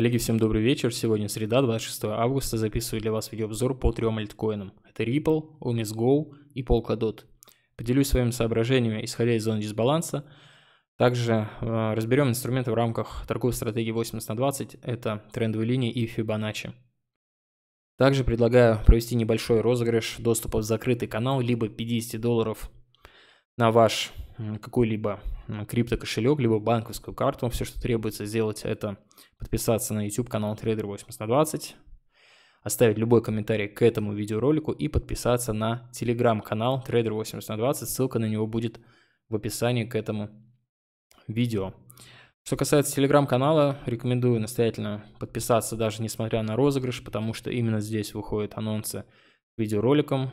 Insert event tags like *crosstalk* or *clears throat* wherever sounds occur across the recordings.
Коллеги, всем добрый вечер. Сегодня среда, 26 августа. Записываю для вас видеообзор по трем альткоинам. Это Ripple, OmnisGo и Polkadot. Поделюсь своими соображениями, исходя из зоны дисбаланса. Также э, разберем инструменты в рамках торговой стратегии 80 на 20. Это трендовые линии и Fibonacci. Также предлагаю провести небольшой розыгрыш доступа в закрытый канал, либо 50 долларов на ваш какой-либо криптокошелек, либо банковскую карту. Все, что требуется сделать, это подписаться на YouTube-канал Trader 80 на 20, оставить любой комментарий к этому видеоролику и подписаться на телеграм-канал Trader 80 на 20. Ссылка на него будет в описании к этому видео. Что касается телеграм-канала, рекомендую настоятельно подписаться даже несмотря на розыгрыш, потому что именно здесь выходят анонсы видеороликом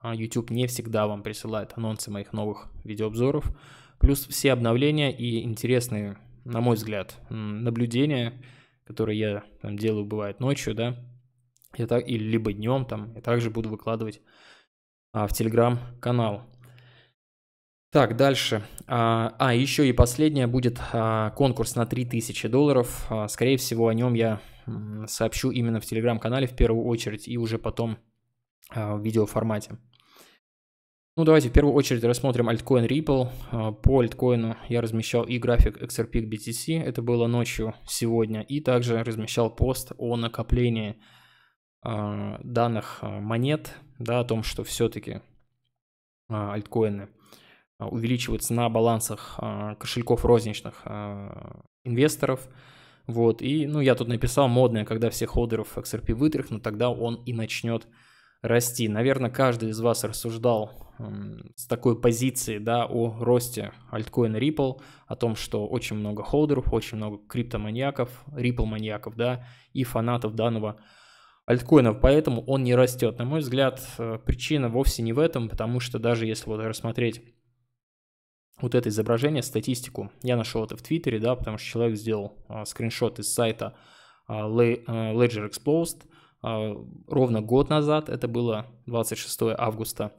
а YouTube не всегда вам присылает анонсы моих новых видеообзоров. Плюс все обновления и интересные, на мой взгляд, наблюдения, которые я там делаю, бывает ночью, да, я так, или либо днем там, я также буду выкладывать а, в телеграм-канал. Так, дальше. А, а, еще и последнее будет а, конкурс на 3000 долларов. А, скорее всего, о нем я сообщу именно в телеграм-канале в первую очередь и уже потом а, в видеоформате. Ну, давайте в первую очередь рассмотрим альткоин Ripple. А, по альткоину я размещал и график XRP BTC, это было ночью сегодня, и также размещал пост о накоплении а, данных монет, да, о том, что все-таки альткоины увеличиваются на балансах кошельков розничных инвесторов. Вот, и, ну, я тут написал модное, когда все холдеров XRP вытряхнут, тогда он и начнет расти. Наверное, каждый из вас рассуждал с такой позиции, да, о росте альткоина Ripple, о том, что очень много холдеров, очень много криптоманьяков, Ripple-маньяков, да, и фанатов данного альткоина, поэтому он не растет. На мой взгляд, э, причина вовсе не в этом, потому что даже если вот рассмотреть вот это изображение, статистику, я нашел это в Твиттере, да, потому что человек сделал а, скриншот из сайта а, э, Ledger Exposed – а, ровно год назад, это было 26 августа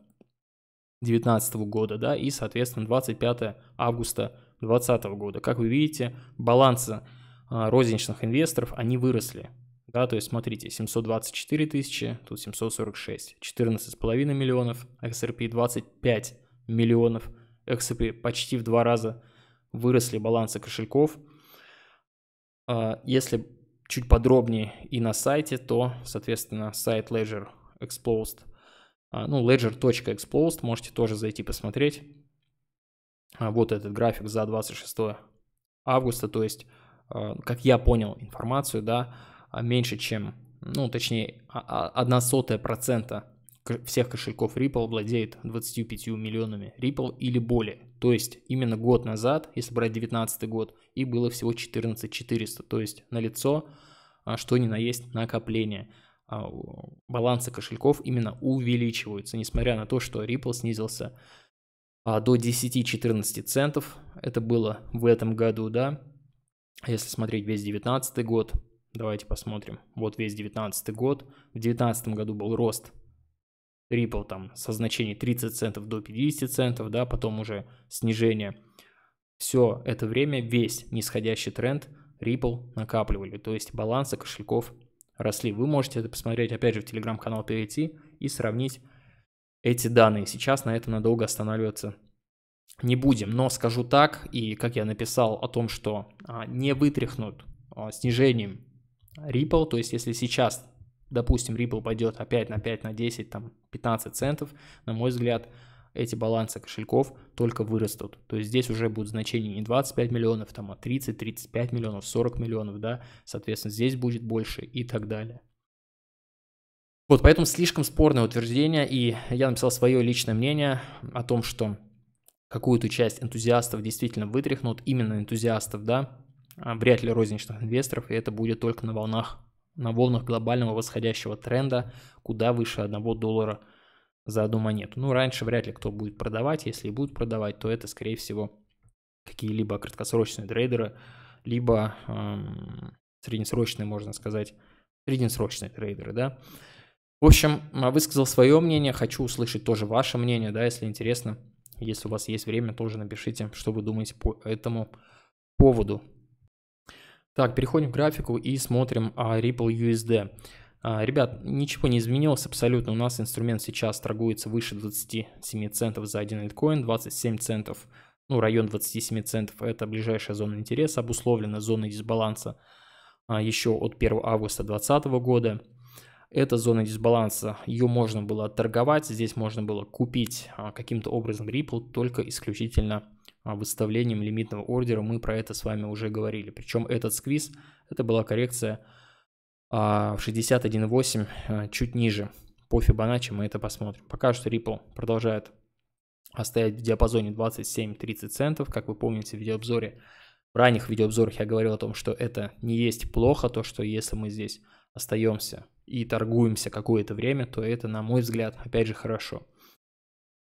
2019 года, да, и, соответственно, 25 августа 2020 года. Как вы видите, балансы а, розничных инвесторов, они выросли. Да, то есть смотрите, 724 тысячи, тут 746, 14,5 миллионов, XRP 25 миллионов, XRP почти в два раза выросли балансы кошельков. А, если чуть подробнее и на сайте, то, соответственно, сайт Ledger Exposed, а, ну, ledger.exposed, можете тоже зайти посмотреть. А, вот этот график за 26 августа, то есть, а, как я понял информацию, да, меньше чем, ну, точнее, одна сотая процента всех кошельков Ripple владеет 25 миллионами Ripple или более. То есть именно год назад, если брать 2019 год, и было всего 14 400. То есть налицо, а, что ни на есть, накопление. А, балансы кошельков именно увеличиваются, несмотря на то, что Ripple снизился а, до 10-14 центов. Это было в этом году, да. Если смотреть весь 2019 год, давайте посмотрим. Вот весь 2019 год. В 2019 году был рост Ripple там со значений 30 центов до 50 центов, да, потом уже снижение. Все это время весь нисходящий тренд Ripple накапливали, то есть балансы кошельков росли. Вы можете это посмотреть, опять же, в телеграм-канал перейти и сравнить эти данные. Сейчас на этом надолго останавливаться не будем, но скажу так, и как я написал о том, что а, не вытряхнут а, снижением Ripple, то есть если сейчас, допустим, Ripple пойдет опять на 5, на 10, там, 15 центов, на мой взгляд, эти балансы кошельков только вырастут. То есть здесь уже будут значения не 25 миллионов, там, а 30, 35 миллионов, 40 миллионов, да, соответственно, здесь будет больше и так далее. Вот, поэтому слишком спорное утверждение, и я написал свое личное мнение о том, что какую-то часть энтузиастов действительно вытряхнут, именно энтузиастов, да, а вряд ли розничных инвесторов, и это будет только на волнах на волнах глобального восходящего тренда куда выше 1 доллара за одну монету. Ну, раньше вряд ли кто будет продавать, если и будут продавать, то это, скорее всего, какие-либо краткосрочные трейдеры, либо эм, среднесрочные, можно сказать, среднесрочные трейдеры, да. В общем, а, высказал свое мнение, хочу услышать тоже ваше мнение, да, если интересно. Если у вас есть время, тоже напишите, что вы думаете по этому поводу. Так, переходим к графику и смотрим а, Ripple USD. А, ребят, ничего не изменилось абсолютно. У нас инструмент сейчас торгуется выше 27 центов за один альткоин, 27 центов, ну район 27 центов – это ближайшая зона интереса, обусловлена зоной дисбаланса а, еще от 1 августа 2020 года. Эта зона дисбаланса, ее можно было торговать, здесь можно было купить а, каким-то образом Ripple, только исключительно а, выставлением лимитного ордера. Мы про это с вами уже говорили. Причем этот сквиз, это была коррекция а, в 61.8, а, чуть ниже. По Fibonacci мы это посмотрим. Пока что Ripple продолжает стоять в диапазоне 27-30 центов. Как вы помните в видеообзоре, в ранних видеообзорах я говорил о том, что это не есть плохо, то что если мы здесь остаемся и торгуемся какое-то время, то это, на мой взгляд, опять же хорошо.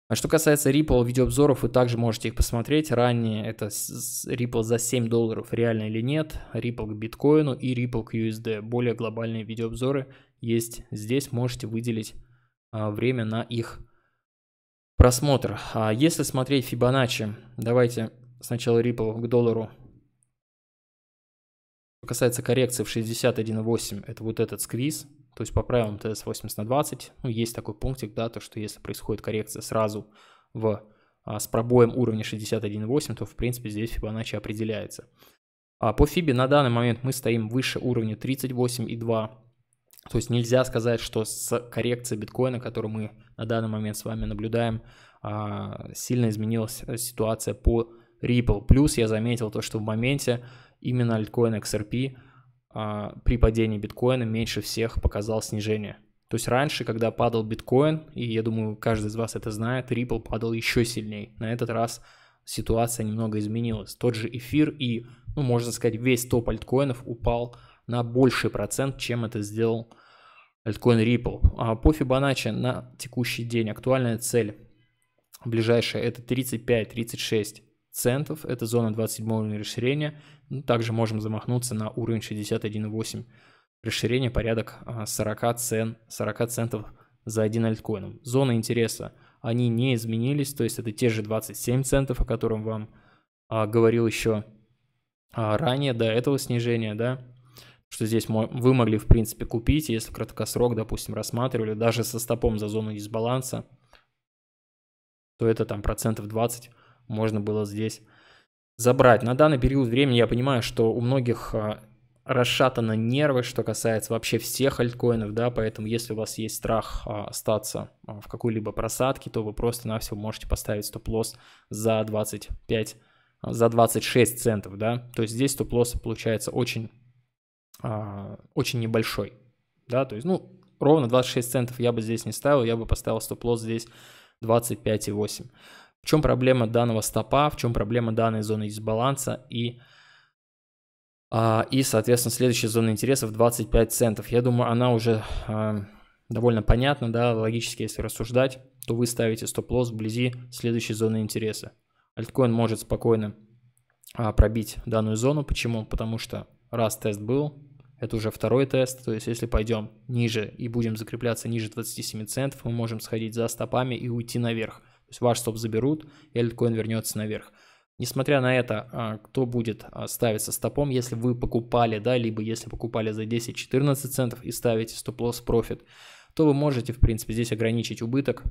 А что касается Ripple видеообзоров, вы также можете их посмотреть. Ранее это Ripple за 7 долларов, реально или нет, Ripple к биткоину и Ripple к USD. Более глобальные видеообзоры есть здесь, можете выделить а, время на их просмотр. А если смотреть Fibonacci, давайте сначала Ripple к доллару. Что касается коррекции в 61.8, это вот этот сквиз – то есть по правилам ТС 80 на 20 ну, есть такой пунктик, да, то что если происходит коррекция сразу в, а, с пробоем уровня 61.8, то в принципе здесь Фибоначчи определяется. А по Фибе на данный момент мы стоим выше уровня 38.2, то есть нельзя сказать, что с коррекцией биткоина, которую мы на данный момент с вами наблюдаем, а, сильно изменилась ситуация по Ripple. Плюс я заметил то, что в моменте именно альткоин XRP а, при падении биткоина меньше всех показал снижение. То есть раньше, когда падал биткоин, и я думаю, каждый из вас это знает, Ripple падал еще сильнее. На этот раз ситуация немного изменилась. Тот же эфир и, ну, можно сказать, весь топ альткоинов упал на больший процент, чем это сделал альткоин Ripple. А по Fibonacci на текущий день актуальная цель ближайшая это 35-36 центов, это зона 27 расширения, ну, также можем замахнуться на уровень 61.8. Расширение порядок 40, а, цен, 40 центов за один альткоин. Зоны интереса, они не изменились, то есть это те же 27 центов, о котором вам а, говорил еще а, ранее, до этого снижения, да, что здесь вы могли, в принципе, купить, если краткосрок, допустим, рассматривали, даже со стопом за зону дисбаланса, то это там процентов 20 можно было здесь забрать. На данный период времени я понимаю, что у многих а, расшатаны нервы, что касается вообще всех альткоинов, да, поэтому если у вас есть страх а, остаться а, в какой-либо просадке, то вы просто на все можете поставить стоп-лосс за 25, за 26 центов, да, то есть здесь стоп-лосс получается очень, очень небольшой, да, то есть, ну, ровно 26 центов я бы здесь не ставил, я бы поставил стоп-лосс здесь 25,8. В чем проблема данного стопа, в чем проблема данной зоны дисбаланса и а, и, соответственно, следующая зона интересов 25 центов. Я думаю, она уже э, довольно понятна, да, логически, если рассуждать, то вы ставите стоп-лосс вблизи следующей зоны интереса. Альткоин может спокойно э, пробить данную зону. Почему? Потому что раз тест был, это уже второй тест, то есть если пойдем ниже и будем закрепляться ниже 27 центов, мы можем сходить за стопами и уйти наверх. То есть ваш стоп заберут, и альткоин вернется наверх. Несмотря на это, а, кто будет а, ставиться стопом, если вы покупали, да, либо если покупали за 10-14 центов и ставите стоп-лосс профит, то вы можете, в принципе, здесь ограничить убыток,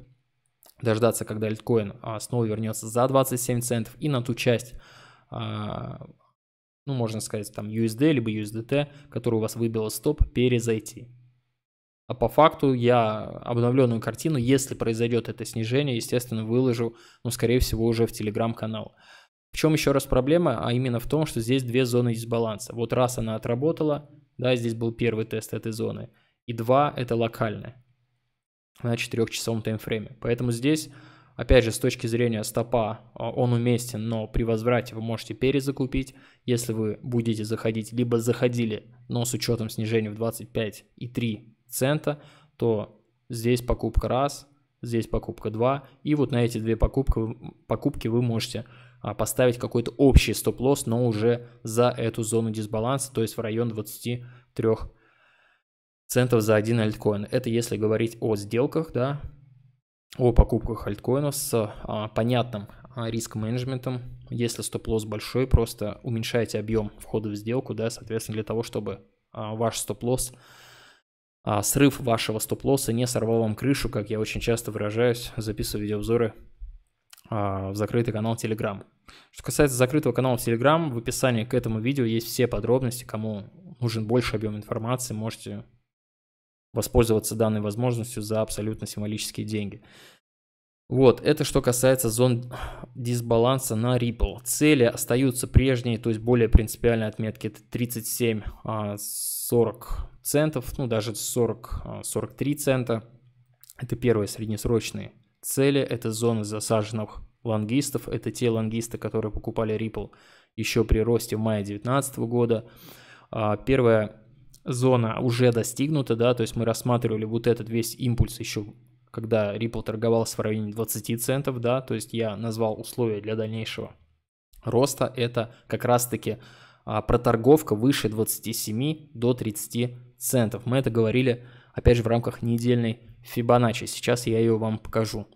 дождаться, когда альткоин а, снова вернется за 27 центов и на ту часть, ну, можно сказать, там USD либо USDT, которую у вас выбило стоп, перезайти. А по факту я обновленную картину, если произойдет это снижение, естественно, выложу, ну, скорее всего, уже в телеграм-канал. В чем еще раз проблема? А именно в том, что здесь две зоны дисбаланса. Вот раз она отработала, да, здесь был первый тест этой зоны, и два – это локальная на четырехчасовом часовом таймфрейме. Поэтому здесь, опять же, с точки зрения стопа а, он уместен, но при возврате вы можете перезакупить, если вы будете заходить, либо заходили, но с учетом снижения в 25 и 3 цента, то здесь покупка раз, здесь покупка два, и вот на эти две покупки, покупки вы можете а, поставить какой-то общий стоп-лосс, но уже за эту зону дисбаланса, то есть в район 23 центов за один альткоин. Это если говорить о сделках, да, о покупках альткоинов с а, понятным а, риск-менеджментом. Если стоп-лосс большой, просто уменьшайте объем входа в сделку, да, соответственно, для того, чтобы а, ваш стоп-лосс а, срыв вашего стоп-лосса не сорвал вам крышу, как я очень часто выражаюсь, записываю видеообзоры а, в закрытый канал Telegram. Что касается закрытого канала в Telegram, в описании к этому видео есть все подробности. Кому нужен больше объем информации, можете воспользоваться данной возможностью за абсолютно символические деньги. Вот, это что касается зон дисбаланса на Ripple. Цели остаются прежние, то есть более принципиальные отметки это 37 а, 40 центов, ну даже 40, 43 э, цента. Это первые среднесрочные цели, это зоны засаженных лонгистов, это те лонгисты, которые покупали Ripple еще при росте в мае 2019 года. А, первая зона уже достигнута, да, то есть мы рассматривали вот этот весь импульс еще когда Ripple торговался в районе 20 центов, да, то есть я назвал условия для дальнейшего роста, это как раз-таки а проторговка выше 27 до 30 центов. Мы это говорили, опять же, в рамках недельной Фибоначчи. Сейчас я ее вам покажу.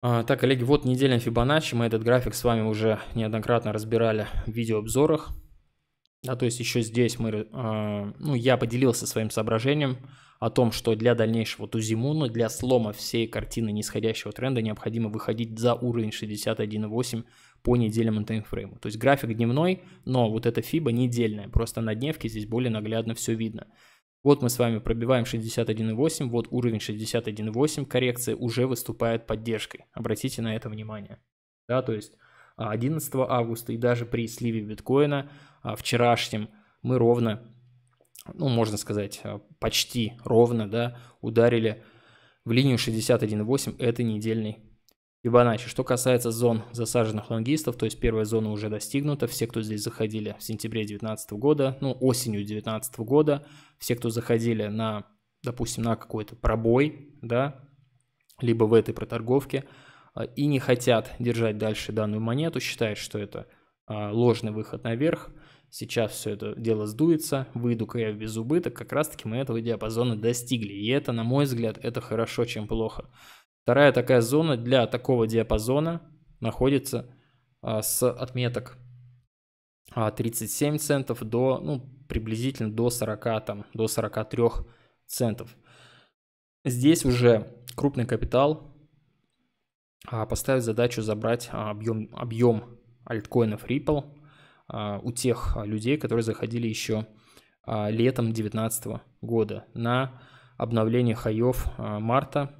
А, так, коллеги, вот недельная Фибоначчи. Мы этот график с вами уже неоднократно разбирали в видеообзорах. Да, то есть еще здесь мы, а, ну, я поделился своим соображением о том, что для дальнейшего Тузимуна, для слома всей картины нисходящего тренда необходимо выходить за уровень 61.8 по недельному таймфрейму. То есть график дневной, но вот эта фиба недельная, просто на дневке здесь более наглядно все видно. Вот мы с вами пробиваем 61.8, вот уровень 61.8, коррекция уже выступает поддержкой. Обратите на это внимание. Да, то есть 11 а, августа и даже при сливе биткоина а, вчерашним мы ровно, ну можно сказать, а, почти ровно, да, ударили в линию 61.8, это недельный Фибоначчи. Что касается зон засаженных лонгистов, то есть первая зона уже достигнута. Все, кто здесь заходили в сентябре 2019 года, ну осенью 2019 года, все, кто заходили на, допустим, на какой-то пробой, да, либо в этой проторговке, а, и не хотят держать дальше данную монету, считают, что это а, ложный выход наверх, сейчас все это дело сдуется, выйду-ка я в безубыток, как раз-таки мы этого диапазона достигли. И это, на мой взгляд, это хорошо, чем плохо. Вторая такая зона для такого диапазона находится а, с отметок 37 а, центов до, ну, приблизительно до 40, там, до 43 центов. Здесь уже крупный капитал а, поставит задачу забрать объем, объем альткоинов Ripple а, у тех людей, которые заходили еще а, летом 2019 года на обновление хаев а, марта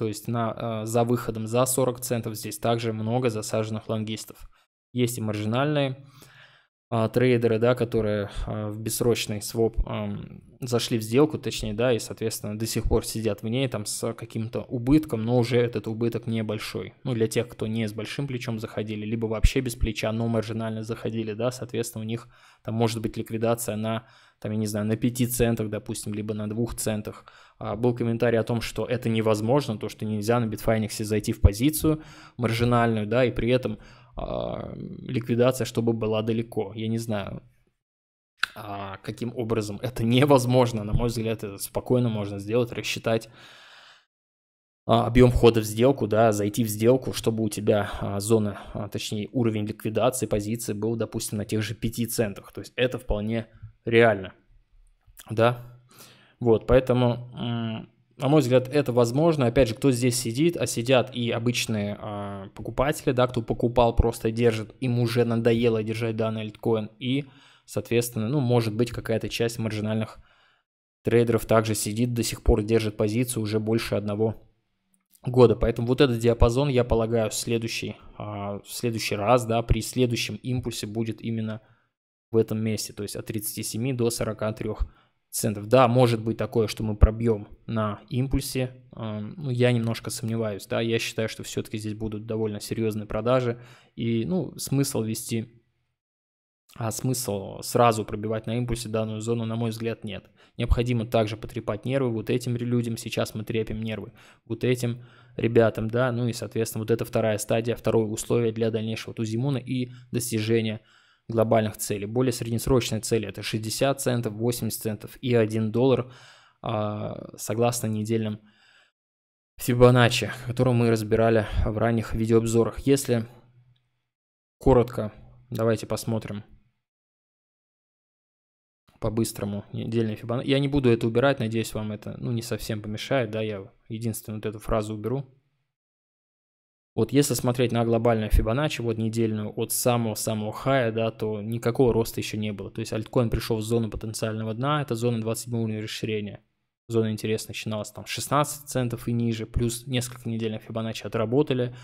то есть на, а, за выходом за 40 центов здесь также много засаженных лонгистов. Есть и маржинальные а, трейдеры, да, которые а, в бессрочный своп зашли в сделку, точнее, да, и, соответственно, до сих пор сидят в ней там с каким-то убытком, но уже этот убыток небольшой. Ну, для тех, кто не с большим плечом заходили, либо вообще без плеча, но маржинально заходили, да, соответственно, у них там может быть ликвидация на там, я не знаю, на 5 центах, допустим, либо на 2 центах. А, был комментарий о том, что это невозможно, то, что нельзя на Bitfinex зайти в позицию маржинальную, да, и при этом а, ликвидация, чтобы была далеко. Я не знаю, а, каким образом это невозможно. На мой взгляд, это спокойно можно сделать, рассчитать объем входа в сделку, да, зайти в сделку, чтобы у тебя зона, точнее уровень ликвидации позиции был, допустим, на тех же 5 центах. То есть это вполне реально. Да. Вот, поэтому, на мой взгляд, это возможно. Опять же, кто здесь сидит, а сидят и обычные э, покупатели, да, кто покупал, просто держит, им уже надоело держать данный альткоин. И, соответственно, ну, может быть, какая-то часть маржинальных трейдеров также сидит, до сих пор держит позицию уже больше одного года. Поэтому вот этот диапазон, я полагаю, в следующий, а, в следующий раз, да, при следующем импульсе будет именно в этом месте, то есть от 37 до 43 центов. Да, может быть такое, что мы пробьем на импульсе, ну, я немножко сомневаюсь, да, я считаю, что все-таки здесь будут довольно серьезные продажи, и, ну, смысл вести а смысл сразу пробивать на импульсе данную зону, на мой взгляд, нет. Необходимо также потрепать нервы вот этим людям, сейчас мы трепим нервы, вот этим ребятам, да, ну и, соответственно, вот это вторая стадия, второе условие для дальнейшего Тузимуна и достижения глобальных целей. Более среднесрочные цели – это 60 центов, 80 центов и 1 доллар, а, согласно недельным Фибоначчи, которые мы разбирали в ранних видеообзорах. Если коротко, давайте посмотрим по-быстрому недельный Фибоначчи. Я не буду это убирать, надеюсь, вам это ну, не совсем помешает, да, я единственную вот эту фразу уберу – вот если смотреть на глобальную Fibonacci, вот недельную, от самого-самого хая, да, то никакого роста еще не было. То есть альткоин пришел в зону потенциального дна, это зона 27 уровня расширения. Зона интереса начиналась там 16 центов и ниже, плюс несколько недельных на Fibonacci отработали.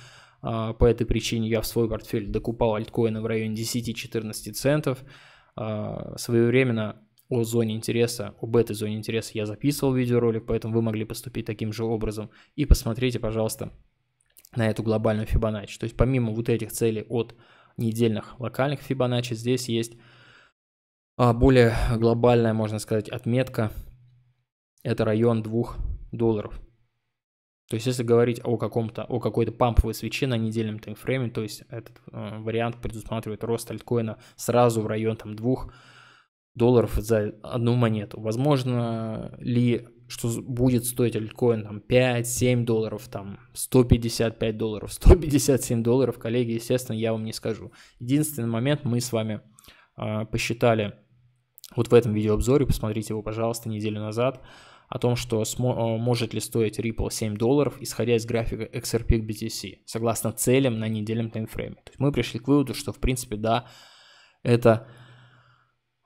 А, по этой причине я в свой портфель докупал альткоины в районе 10-14 центов. А, своевременно о зоне интереса, об этой зоне интереса я записывал видеоролик, поэтому вы могли поступить таким же образом. И посмотрите, пожалуйста, на эту глобальную Fibonacci. То есть помимо вот этих целей от недельных локальных Fibonacci, здесь есть а, более глобальная, можно сказать, отметка. Это район 2 долларов. То есть если говорить о каком-то, о какой-то памповой свече на недельном таймфрейме, то есть этот э, вариант предусматривает рост альткоина сразу в район там 2 долларов за одну монету. Возможно ли что будет стоить альткоин там 5-7 долларов, там 155 долларов, 157 *laughs* долларов, коллеги, естественно, я вам не скажу. Единственный момент мы с вами э, посчитали вот в этом видеообзоре, посмотрите его, пожалуйста, неделю назад, о том, что а, может ли стоить Ripple 7 долларов, исходя из графика XRP к BTC, согласно целям на недельном таймфрейме. То есть мы пришли к выводу, что в принципе, да, это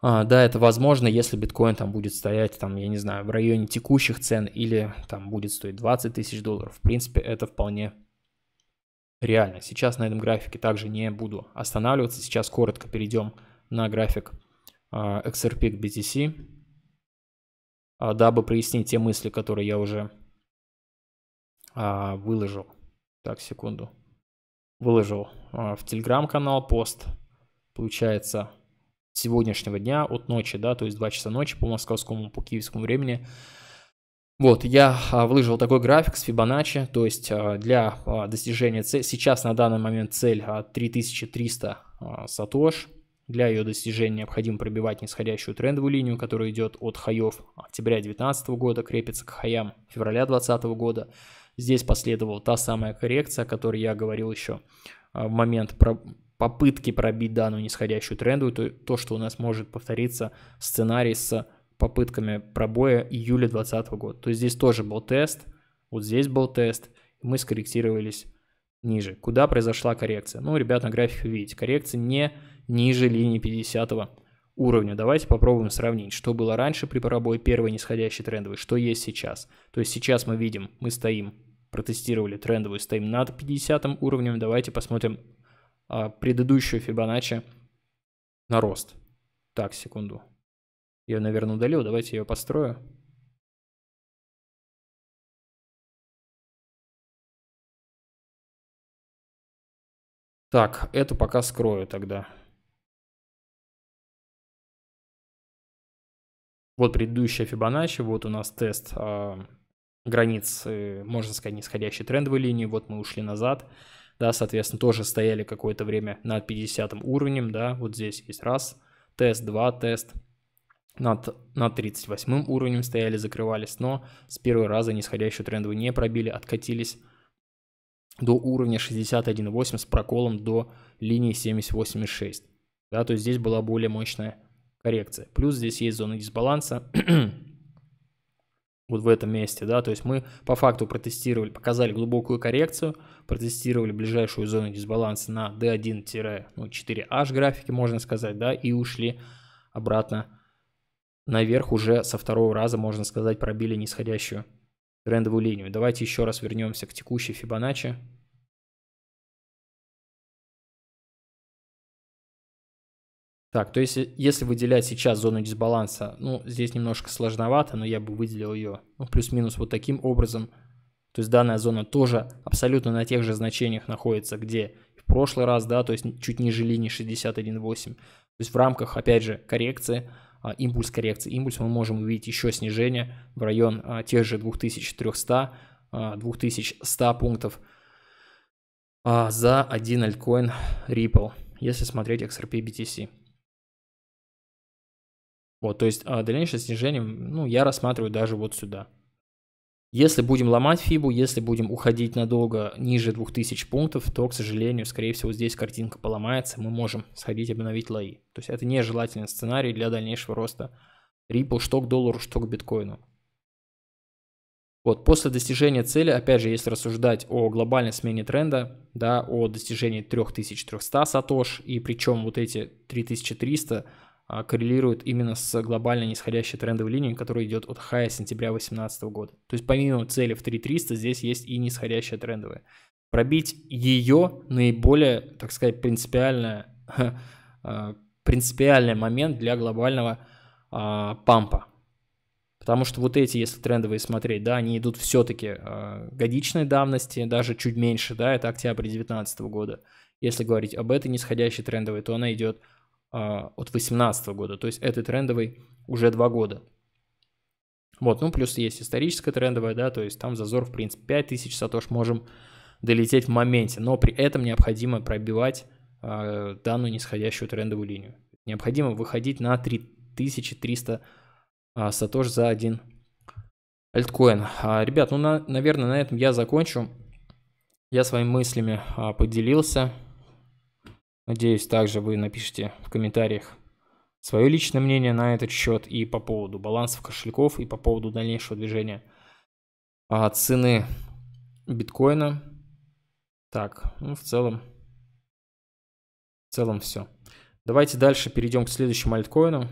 а, да, это возможно, если биткоин там будет стоять, там, я не знаю, в районе текущих цен или там будет стоить 20 тысяч долларов. В принципе, это вполне реально. Сейчас на этом графике также не буду останавливаться. Сейчас коротко перейдем на график а, XRP к BTC, а, дабы прояснить те мысли, которые я уже а, выложил. Так, секунду. Выложил а, в телеграм-канал пост. Получается, сегодняшнего дня от ночи, да, то есть 2 часа ночи по московскому, по киевскому времени. Вот, я а, выложил такой график с Fibonacci, то есть а, для а, достижения цели, сейчас на данный момент цель 3300 сатош, для ее достижения необходимо пробивать нисходящую трендовую линию, которая идет от хаев октября 2019 года, крепится к хаям февраля 2020 года. Здесь последовала та самая коррекция, о которой я говорил еще в момент про попытки пробить данную нисходящую тренду, то, то, что у нас может повториться сценарий с попытками пробоя июля 2020 года. То есть здесь тоже был тест, вот здесь был тест, и мы скорректировались ниже. Куда произошла коррекция? Ну, ребят, на графике видите, коррекция не ниже линии 50 уровня. Давайте попробуем сравнить, что было раньше при пробое первой нисходящей трендовой, что есть сейчас. То есть сейчас мы видим, мы стоим, протестировали трендовую, стоим над 50 уровнем. Давайте посмотрим а, предыдущую Фибоначчи на рост. Так, секунду. Я, наверное, удалил. Давайте ее построю. Так, эту пока скрою тогда. Вот предыдущая Fibonacci, вот у нас тест э, а, границ, э, можно сказать, нисходящей трендовой линии. Вот мы ушли назад да, соответственно, тоже стояли какое-то время над 50 уровнем, да, вот здесь есть раз, тест, два, тест, над, над 38 уровнем стояли, закрывались, но с первого раза нисходящую трендовую не пробили, откатились до уровня 61.8 с проколом до линии 78.6. Да, то есть здесь была более мощная коррекция. Плюс здесь есть зона дисбаланса, *clears throat* вот в этом месте, да, то есть мы по факту протестировали, показали глубокую коррекцию, протестировали ближайшую зону дисбаланса на D1-4H графике, можно сказать, да, и ушли обратно наверх уже со второго раза, можно сказать, пробили нисходящую трендовую линию. Давайте еще раз вернемся к текущей Fibonacci. Так, то есть э, если выделять сейчас зону дисбаланса, ну, здесь немножко сложновато, но я бы выделил ее ну, плюс-минус вот таким образом. То есть данная зона тоже абсолютно на тех же значениях находится, где в прошлый раз, да, то есть чуть ниже линии 61.8. То есть в рамках, опять же, коррекции, а, импульс коррекции, импульс мы можем увидеть еще снижение в район а, тех же 2300, 2100 а, пунктов за один альткоин Ripple, если смотреть XRP BTC. Вот, то есть а, дальнейшее снижение, ну, я рассматриваю даже вот сюда. Если будем ломать фибу, если будем уходить надолго ниже 2000 пунктов, то, к сожалению, скорее всего, здесь картинка поломается, мы можем сходить обновить лои. То есть это нежелательный сценарий для дальнейшего роста Ripple что к доллару, что к биткоину. Вот, после достижения цели, опять же, если рассуждать о глобальной смене тренда, да, о достижении 3300 сатош, и причем вот эти 3300 а, коррелирует именно с глобальной нисходящей трендовой линией, которая идет от хая сентября 2018 года. То есть помимо цели в 3300 здесь есть и нисходящая трендовая. Пробить ее наиболее, так сказать, принципиальная, а, принципиальный момент для глобального а, пампа. Потому что вот эти, если трендовые смотреть, да, они идут все-таки э, а, годичной давности, даже чуть меньше, да, это октябрь 2019 года. Если говорить об этой нисходящей трендовой, то она идет а, от 2018 года, то есть этой трендовой уже два года. Вот, ну плюс есть историческая трендовая, да, то есть там зазор, в принципе, 5000 сатош можем долететь в моменте, но при этом необходимо пробивать э, данную нисходящую трендовую линию. Необходимо выходить на 3300 э, а, сатош за один альткоин. А, ребят, ну, на, наверное, на этом я закончу. Я своими мыслями а, поделился. Надеюсь, также вы напишите в комментариях свое личное мнение на этот счет и по поводу балансов кошельков, и по поводу дальнейшего движения а, цены биткоина. Так, ну в целом, в целом все. Давайте дальше перейдем к следующим альткоинам.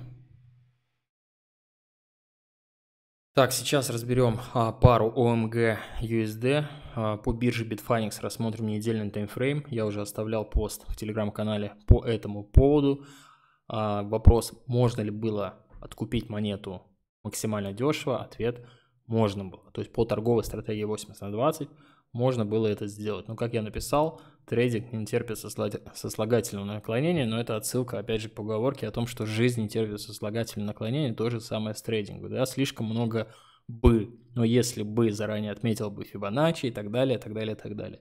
Так, сейчас разберем а, пару OMG USD эм а, по бирже Bitfinex, рассмотрим недельный таймфрейм. Я уже оставлял пост в телеграм-канале по этому поводу. А, вопрос, можно ли было откупить монету максимально дешево? Ответ – можно было. То есть по торговой стратегии 80 на 20 – можно было это сделать. Но, ну, как я написал, трейдинг не терпит сослагательного наклонения, но это отсылка, опять же, к поговорке о том, что жизнь не терпит сослагательного наклонения, то же самое с трейдингом, да, слишком много бы, но если бы заранее отметил бы Фибоначчи и так далее, так далее, так далее.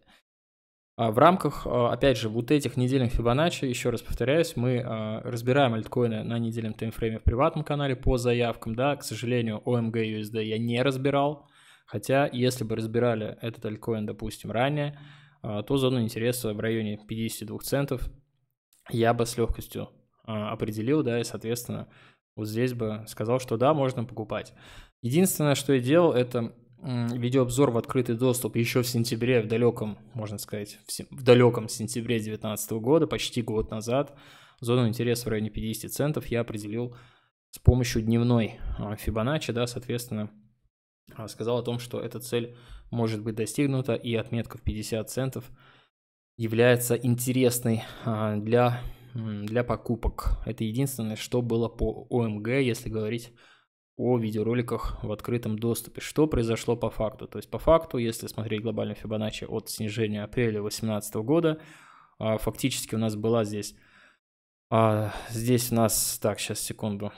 А в рамках, а, опять же, вот этих недельных Фибоначчи, еще раз повторяюсь, мы а, разбираем альткоины на недельном таймфрейме в приватном канале по заявкам, да, к сожалению, OMG USD эм я не разбирал, Хотя, если бы разбирали этот альткоин, допустим, ранее, а, то зону интереса в районе 52 центов я бы с легкостью а, определил, да, и, соответственно, вот здесь бы сказал, что да, можно покупать. Единственное, что я делал, это видеообзор в открытый доступ еще в сентябре, в далеком, можно сказать, в, в далеком сентябре 2019 года, почти год назад, зону интереса в районе 50 центов я определил с помощью дневной а, Fibonacci, да, соответственно, а, сказал о том, что эта цель может быть достигнута, и отметка в 50 центов является интересной а, для, для покупок. Это единственное, что было по ОМГ, эм если говорить о видеороликах в открытом доступе. Что произошло по факту? То есть по факту, если смотреть глобальную фибоначчи от снижения апреля 2018 года, а, фактически у нас была здесь... Здесь у нас... Так, сейчас, секунду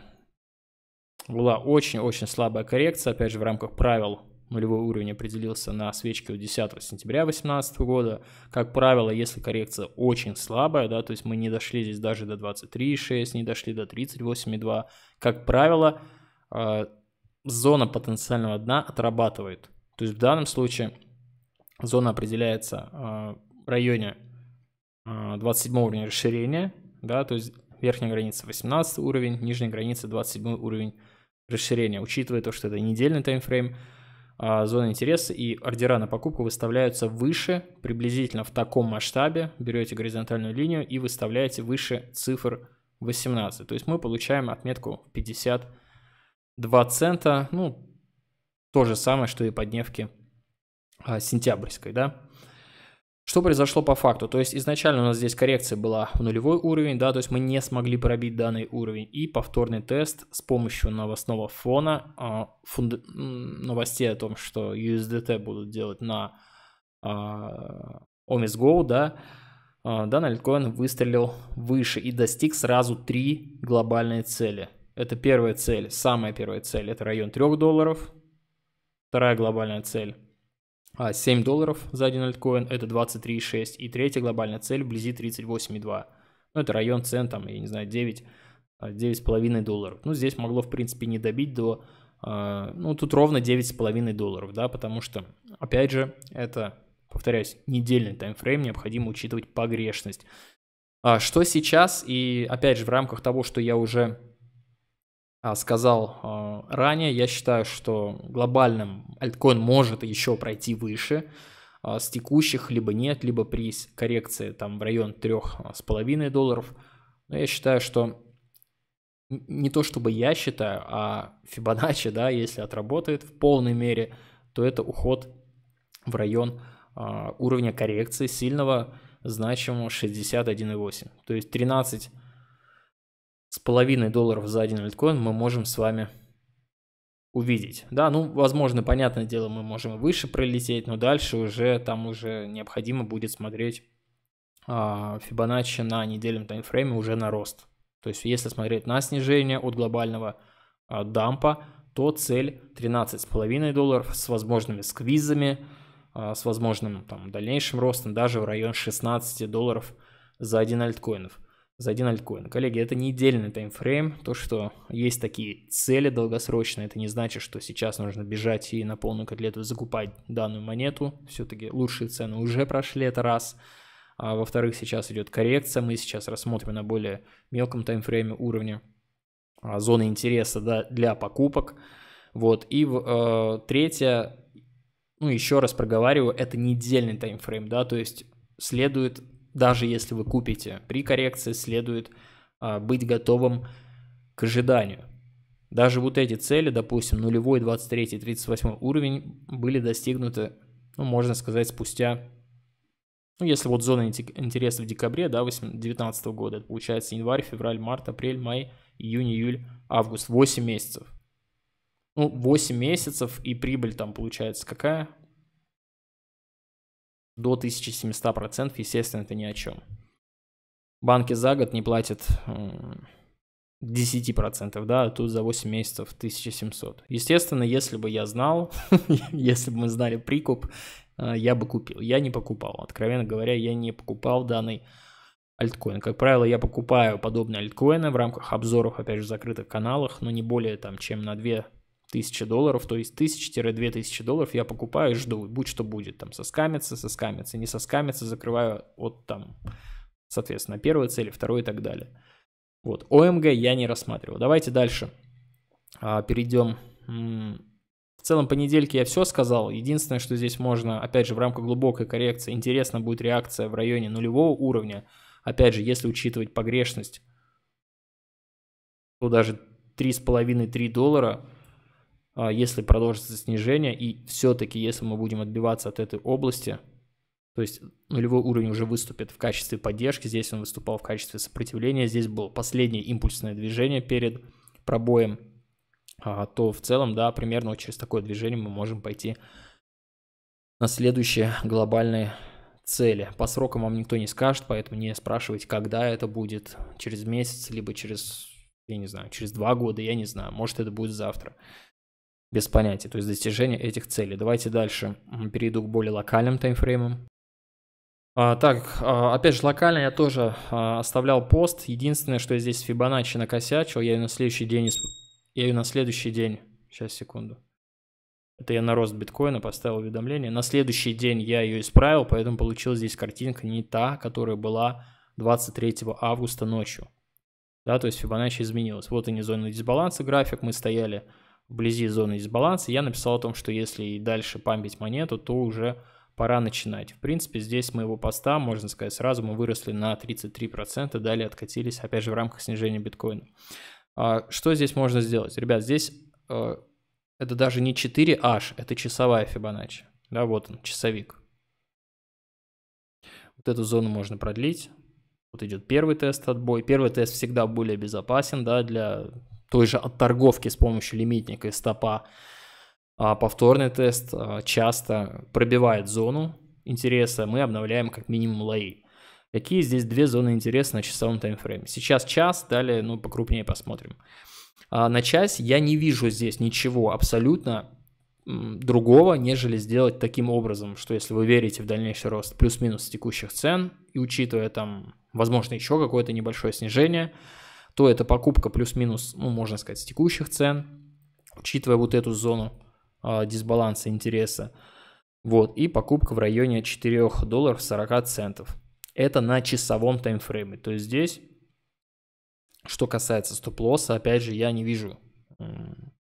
была очень-очень слабая коррекция, опять же, в рамках правил нулевой уровень определился на свечке у 10 сентября 2018 года. Как правило, если коррекция очень слабая, да, то есть мы не дошли здесь даже до 23,6, не дошли до 38,2, как правило, а, зона потенциального дна отрабатывает. То есть в данном случае зона определяется а, в районе 27 а, уровня расширения, да, то есть верхняя граница 18 уровень, нижняя граница 27 уровень Расширение, учитывая то, что это недельный таймфрейм, а, зона интереса и ордера на покупку выставляются выше, приблизительно в таком масштабе, берете горизонтальную линию и выставляете выше цифр 18. То есть мы получаем отметку 52 цента, ну, то же самое, что и по дневке а, сентябрьской, да. Что произошло по факту? То есть изначально у нас здесь коррекция была в нулевой уровень, да, то есть мы не смогли пробить данный уровень. И повторный тест с помощью новостного фона, а, фунд... новостей о том, что USDT будут делать на а, Omis Go, да, а, данный альткоин выстрелил выше и достиг сразу три глобальные цели. Это первая цель, самая первая цель, это район 3 долларов. Вторая глобальная цель 7 а, долларов за один альткоин, это 23,6. И третья глобальная цель вблизи 38,2. Ну, это район цен, там, я не знаю, 9, 9,5 а, долларов. Ну, здесь могло, в принципе, не добить до, а, ну, тут ровно 9,5 долларов, да, потому что, опять же, это, повторяюсь, недельный таймфрейм, необходимо учитывать погрешность. Что сейчас, и опять же, в рамках того, что я уже а, сказал а, ранее, я считаю, что глобальным альткоин может еще пройти выше а, с текущих, либо нет, либо при коррекции там в район 3,5 долларов. Но я считаю, что не то чтобы я считаю, а Фибоначчи, да, если отработает в полной мере, то это уход в район уровня коррекции сильного, значимого 61,8. То есть 13 с половиной долларов за один альткоин мы можем с вами увидеть. Да, ну, возможно, понятное дело, мы можем выше пролететь, но дальше уже там уже необходимо будет смотреть а, Fibonacci на недельном таймфрейме уже на рост. То есть, если смотреть на снижение от глобального а, дампа, то цель 13,5 долларов с возможными сквизами, а, с возможным там, дальнейшим ростом даже в район 16 долларов за один альткоинов за один альткоин. Коллеги, это не недельный таймфрейм, то, что есть такие цели долгосрочные, это не значит, что сейчас нужно бежать и на полную котлету закупать данную монету, все-таки лучшие цены уже прошли, это раз. А во-вторых, сейчас идет коррекция, мы сейчас рассмотрим на более мелком таймфрейме уровня а, зоны интереса да, для покупок. Вот, и э, третье, ну еще раз проговариваю, это недельный таймфрейм, да, то есть следует даже если вы купите, при коррекции следует а, быть готовым к ожиданию. Даже вот эти цели, допустим, нулевой, 23, 38 уровень были достигнуты, ну, можно сказать, спустя, ну, если вот зона интереса в декабре, да, 2019 года, это получается январь, февраль, март, апрель, май, июнь, июль, август, 8 месяцев. Ну, 8 месяцев и прибыль там получается какая? до 1700%, естественно, это ни о чем. Банки за год не платят 10%, да, а тут за 8 месяцев 1700. Естественно, если бы я знал, *laughs* если бы мы знали прикуп, э, я бы купил. Я не покупал, откровенно говоря, я не покупал данный альткоин. Как правило, я покупаю подобные альткоины в рамках обзоров, опять же, закрытых каналах, но не более там, чем на 2 1000 долларов, то есть 1000-2000 долларов я покупаю и жду, будь что будет, там соскамится, соскамится, не соскамится, закрываю от там, соответственно, первой цели, второй и так далее. Вот, ОМГ я не рассматривал. Давайте дальше а, перейдем. В целом, понедельник я все сказал. Единственное, что здесь можно, опять же, в рамках глубокой коррекции, интересно будет реакция в районе нулевого уровня. Опять же, если учитывать погрешность, то даже 3,5-3 доллара – а, если продолжится снижение, и все-таки, если мы будем отбиваться от этой области, то есть нулевой уровень уже выступит в качестве поддержки, здесь он выступал в качестве сопротивления, здесь было последнее импульсное движение перед пробоем, а, то в целом, да, примерно через такое движение мы можем пойти на следующие глобальные цели. По срокам вам никто не скажет, поэтому не спрашивайте, когда это будет, через месяц, либо через, я не знаю, через два года, я не знаю, может это будет завтра без понятия, то есть достижение этих целей. Давайте дальше перейду к более локальным таймфреймам. А, так, а, опять же, локально я тоже а, оставлял пост. Единственное, что я здесь Фибоначчи накосячил, я ее на следующий день... Я ее на следующий день... Сейчас, секунду. Это я на рост биткоина поставил уведомление. На следующий день я ее исправил, поэтому получилась здесь картинка не та, которая была 23 августа ночью. Да, то есть Фибоначчи изменилась. Вот они зоны дисбаланса, график, мы стояли вблизи зоны дисбаланса, я написал о том, что если и дальше пампить монету, то уже пора начинать. В принципе, здесь моего поста, можно сказать, сразу мы выросли на 33%, далее откатились, опять же, в рамках снижения биткоина. А, что здесь можно сделать? Ребят, здесь а, это даже не 4H, это часовая Fibonacci. Да, вот он, часовик. Вот эту зону можно продлить. Вот идет первый тест отбой. Первый тест всегда более безопасен да, для той же отторговки с помощью лимитника и стопа. А повторный тест а, часто пробивает зону интереса, мы обновляем как минимум лои. Какие здесь две зоны интереса на часовом таймфрейме? Сейчас час, далее ну покрупнее посмотрим. А на час я не вижу здесь ничего абсолютно другого, нежели сделать таким образом, что если вы верите в дальнейший рост плюс-минус текущих цен и учитывая там, возможно, еще какое-то небольшое снижение – то это покупка плюс-минус, ну, можно сказать, с текущих цен, учитывая вот эту зону э, дисбаланса интереса. Вот, и покупка в районе 4 долларов 40 центов. Это на часовом таймфрейме. То есть здесь, что касается стоп-лосса, опять же, я не вижу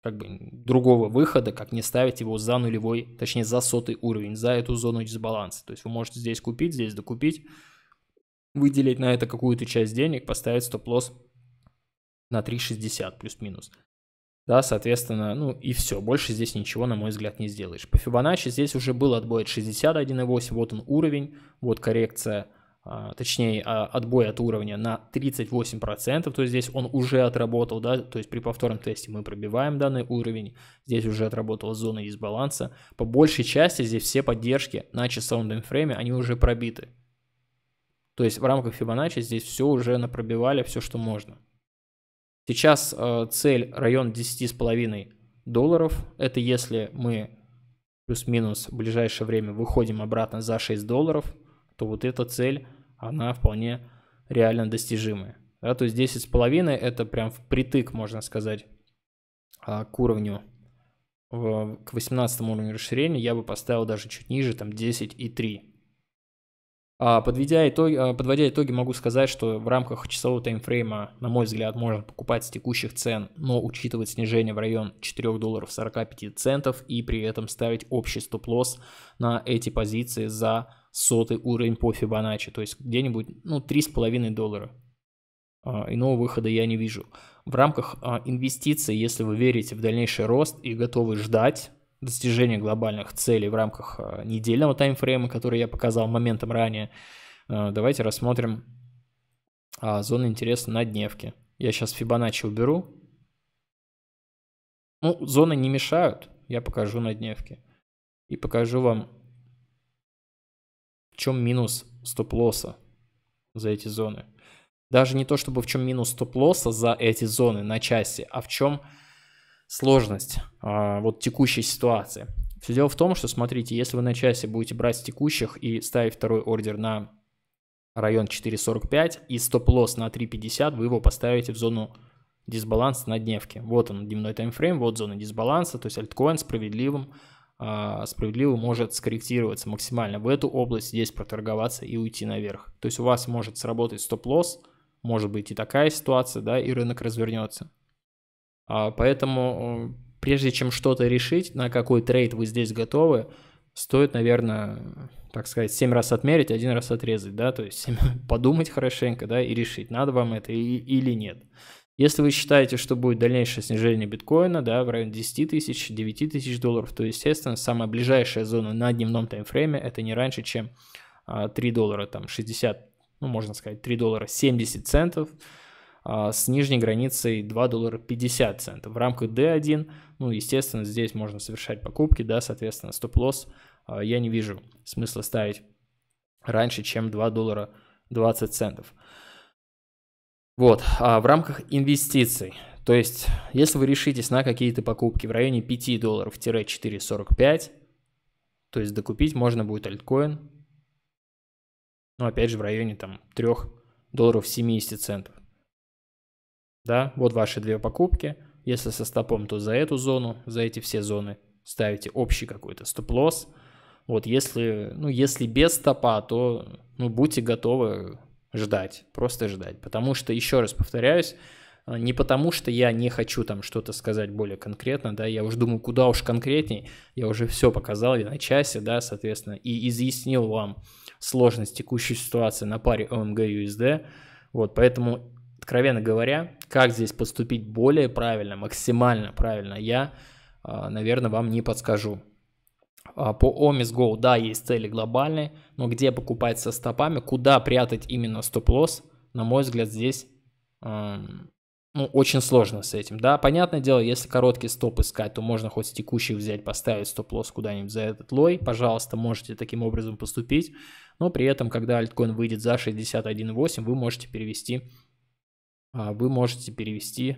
как бы другого выхода, как не ставить его за нулевой, точнее за сотый уровень, за эту зону дисбаланса. То есть вы можете здесь купить, здесь докупить, выделить на это какую-то часть денег, поставить стоп-лосс на 3,60 плюс-минус. Да, соответственно, ну и все, больше здесь ничего, на мой взгляд, не сделаешь. По Fibonacci здесь уже был отбой от 61,8, вот он уровень, вот коррекция, а, точнее а, отбой от уровня на 38%, то есть здесь он уже отработал, да, то есть при повторном тесте мы пробиваем данный уровень, здесь уже отработала зона дисбаланса. По большей части здесь все поддержки на часовом таймфрейме, они уже пробиты. То есть в рамках Fibonacci здесь все уже напробивали, все, что можно. Сейчас э, цель район 10,5 долларов. Это если мы плюс-минус в ближайшее время выходим обратно за 6 долларов, то вот эта цель, она вполне реально достижимая. Да, то есть 10,5 это прям впритык, можно сказать, а, к уровню, к 18 уровню расширения я бы поставил даже чуть ниже, там 10,3. А, подведя итоги, а, подводя итоги, могу сказать, что в рамках часового таймфрейма, на мой взгляд, можно покупать с текущих цен, но учитывать снижение в район 4 долларов 45 центов и при этом ставить общий стоп-лосс на эти позиции за сотый уровень по Fibonacci, то есть где-нибудь ну, 3,5 доллара. А, иного выхода я не вижу. В рамках инвестиций, если вы верите в дальнейший рост и готовы ждать, достижения глобальных целей в рамках э, недельного таймфрейма, который я показал моментом ранее, э, давайте рассмотрим а, зоны интереса на дневке. Я сейчас Фибоначчи уберу. Ну, зоны не мешают, я покажу на дневке. И покажу вам, в чем минус стоп-лосса за эти зоны. Даже не то, чтобы в чем минус стоп-лосса за эти зоны на части, а в чем сложность э, вот текущей ситуации. Все дело в том, что, смотрите, если вы на часе будете брать текущих и ставить второй ордер на район 4.45 и стоп-лосс на 3.50, вы его поставите в зону дисбаланса на дневке. Вот он, дневной таймфрейм, вот зона дисбаланса, то есть альткоин справедливым, э, справедливо может скорректироваться максимально в эту область, здесь проторговаться и уйти наверх. То есть у вас может сработать стоп-лосс, может быть и такая ситуация, да, и рынок развернется. А, поэтому э, прежде чем что-то решить, на какой трейд вы здесь готовы, стоит, наверное, так сказать, 7 раз отмерить, один раз отрезать, да, то есть 7, *laughs* подумать хорошенько, да, и решить, надо вам это или нет. Если вы считаете, что будет дальнейшее снижение биткоина, да, в районе 10 тысяч, 9 тысяч долларов, то, естественно, самая ближайшая зона на дневном таймфрейме это не раньше, чем 3 а, доллара, там, 60, ну, можно сказать, 3 доллара 70 центов, а, с нижней границей 2 доллара 50 центов. В рамках D1, ну, естественно, здесь можно совершать покупки, да, соответственно, стоп-лосс а, я не вижу смысла ставить раньше, чем 2 доллара 20 центов. Вот, а в рамках инвестиций, то есть, если вы решитесь на какие-то покупки в районе 5 долларов-4,45, то есть докупить можно будет альткоин, ну, опять же, в районе там 3 долларов 70 центов да, вот ваши две покупки. Если со стопом, то за эту зону, за эти все зоны ставите общий какой-то стоп-лосс. Вот если, ну, если без стопа, то ну, будьте готовы ждать, просто ждать. Потому что, еще раз повторяюсь, а, не потому что я не хочу там что-то сказать более конкретно, да, я уже думаю, куда уж конкретней, я уже все показал и на часе, да, соответственно, и изъяснил вам сложность текущей ситуации на паре ОМГ и USD, вот, поэтому Откровенно говоря, как здесь поступить более правильно, максимально правильно, я, а, наверное, вам не подскажу. А, по Omis Go, да, есть цели глобальные, но где покупать со стопами, куда прятать именно стоп-лосс, на мой взгляд, здесь ну, очень сложно с этим, да. Понятное дело, если короткий стоп искать, то можно хоть с текущих взять, поставить стоп-лосс куда-нибудь за этот лой. Пожалуйста, можете таким образом поступить. Но при этом, когда альткоин выйдет за 61.8, вы можете перевести а, вы можете перевести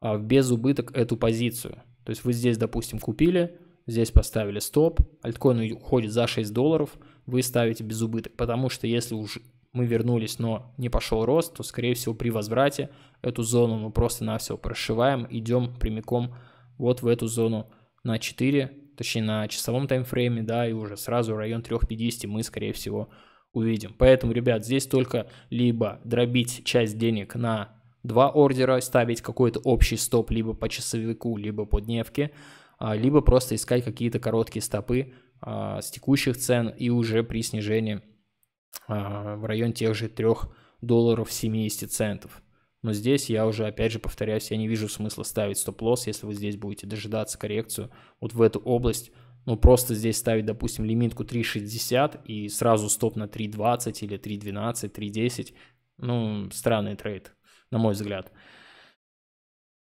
а, в без убыток эту позицию. То есть вы здесь, допустим, купили, здесь поставили стоп, альткоин уходит за 6 долларов, вы ставите без убыток, потому что если уже мы вернулись, но не пошел рост, то, скорее всего, при возврате эту зону мы просто-навсего прошиваем, идем прямиком вот в эту зону на 4, точнее на часовом таймфрейме, да, и уже сразу район 3.50 мы, скорее всего, увидим. Поэтому, ребят, здесь только либо дробить часть денег на два ордера, ставить какой-то общий стоп либо по часовику, либо по дневке, а, либо просто искать какие-то короткие стопы а, с текущих цен и уже при снижении а, в район тех же 3 долларов 70 центов. Но здесь я уже, опять же, повторяюсь, я не вижу смысла ставить стоп-лосс, если вы здесь будете дожидаться коррекцию вот в эту область. Ну, просто здесь ставить, допустим, лимитку 3.60 и сразу стоп на 3.20 или 3.12, 3.10. Ну, странный трейд на мой взгляд.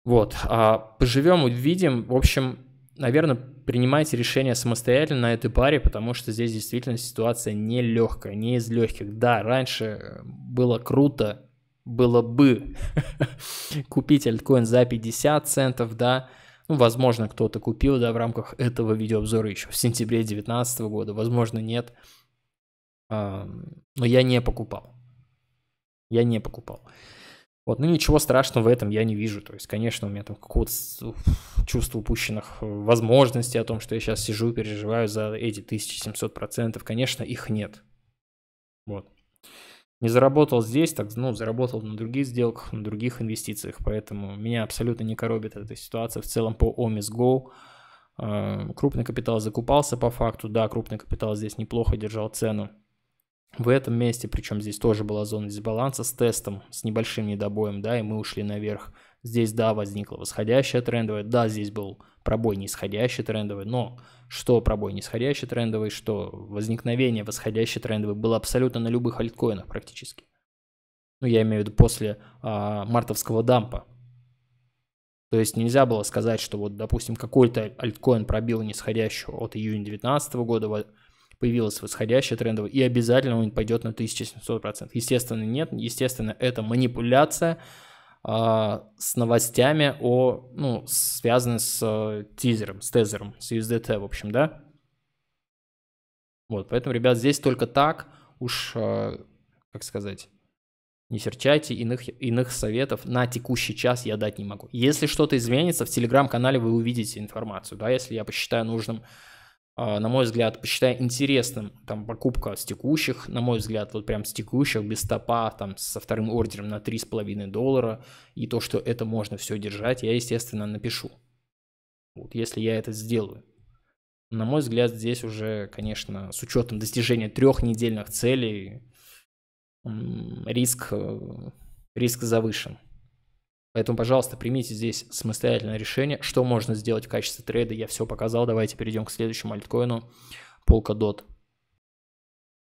Вот, а поживем, увидим. В общем, наверное, принимайте решение самостоятельно на этой паре, потому что здесь действительно ситуация нелегкая, не из легких. Да, раньше э, было круто, было бы *laughs* купить альткоин за 50 центов, да, ну, возможно, кто-то купил, да, в рамках этого видеообзора еще в сентябре 2019 года, возможно, нет, но я не покупал, я не покупал. Вот, ну ничего страшного в этом я не вижу. То есть, конечно, у меня там какого-то чувства упущенных э, возможностей о том, что я сейчас сижу, и переживаю за эти 1700%. процентов, Конечно, их нет. Вот. Не заработал здесь, так, ну, заработал на других сделках, на других инвестициях, поэтому меня абсолютно не коробит эта ситуация в целом по OMIS GO. Э, крупный капитал закупался по факту, да, крупный капитал здесь неплохо держал цену в этом месте, причем здесь тоже была зона дисбаланса с тестом, с небольшим недобоем, да, и мы ушли наверх. Здесь, да, возникла восходящая трендовая, да, здесь был пробой нисходящий трендовый, но что пробой нисходящий трендовый, что возникновение восходящей трендовой было абсолютно на любых альткоинах практически. Ну, я имею в виду после а, мартовского дампа. То есть нельзя было сказать, что вот, допустим, какой-то альткоин пробил нисходящую от июня 2019 года, появилась восходящая трендовая, и обязательно он пойдет на 1700%. Естественно, нет. Естественно, это манипуляция а, с новостями о, ну, связанной с а, тизером, с тезером, с USDT, в общем, да. Вот, поэтому, ребят, здесь только так уж, а, как сказать, не серчайте, иных, иных советов на текущий час я дать не могу. Если что-то изменится, в телеграм-канале вы увидите информацию, да, если я посчитаю нужным а, на мой взгляд, посчитая интересным, там, покупка с текущих, на мой взгляд, вот прям с текущих, без стопа, там, со вторым ордером на 3,5 доллара, и то, что это можно все держать, я, естественно, напишу. Вот, если я это сделаю. На мой взгляд, здесь уже, конечно, с учетом достижения трех недельных целей, риск, э, риск завышен. Поэтому, пожалуйста, примите здесь самостоятельное решение, что можно сделать в качестве трейда. Я все показал. Давайте перейдем к следующему альткоину. Polkadot.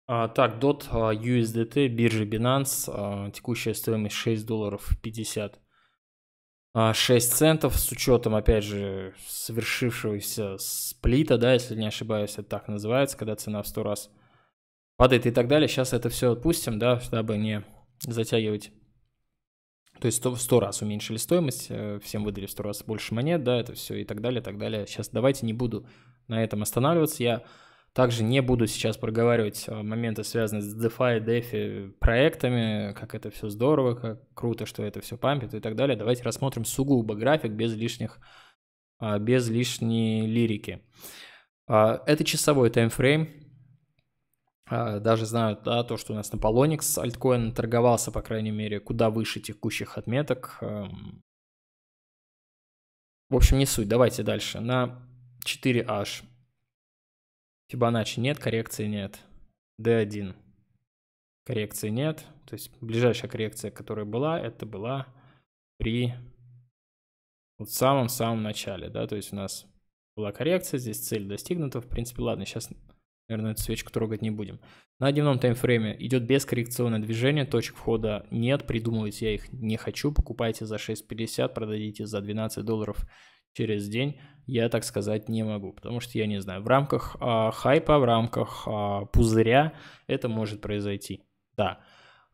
А, так, DOT, а, USDT, биржа Binance, а, текущая стоимость 6 долларов 50 6 а, центов с учетом, опять же, совершившегося сплита, да, если не ошибаюсь, это так называется, когда цена в 100 раз падает и так далее. Сейчас это все отпустим, да, чтобы не затягивать то есть в 100 раз уменьшили стоимость, э, всем выдали в 100 раз больше монет, да, это все и так далее, и так далее. Сейчас давайте не буду на этом останавливаться. Я также не буду сейчас проговаривать э, моменты, связанные с DeFi, DeFi э, проектами, как это все здорово, как круто, что это все пампит и так далее. Давайте рассмотрим сугубо график без лишних, а, без лишней лирики. А, это часовой таймфрейм, а, даже знают, да, то, что у нас на Polonix альткоин торговался, по крайней мере, куда выше текущих отметок. Эм. В общем, не суть. Давайте дальше. На 4H. Фибоначчи нет, коррекции нет. D1. Коррекции нет. То есть ближайшая коррекция, которая была, это была при вот самом-самом начале, да, то есть у нас была коррекция, здесь цель достигнута, в принципе, ладно, сейчас Наверное, эту свечку трогать не будем. На дневном таймфрейме идет бескоррекционное движение, точек входа нет, придумывать я их не хочу. Покупайте за 6.50, продадите за 12 долларов через день, я так сказать не могу, потому что я не знаю. В рамках а, хайпа, в рамках а, пузыря это может произойти, да.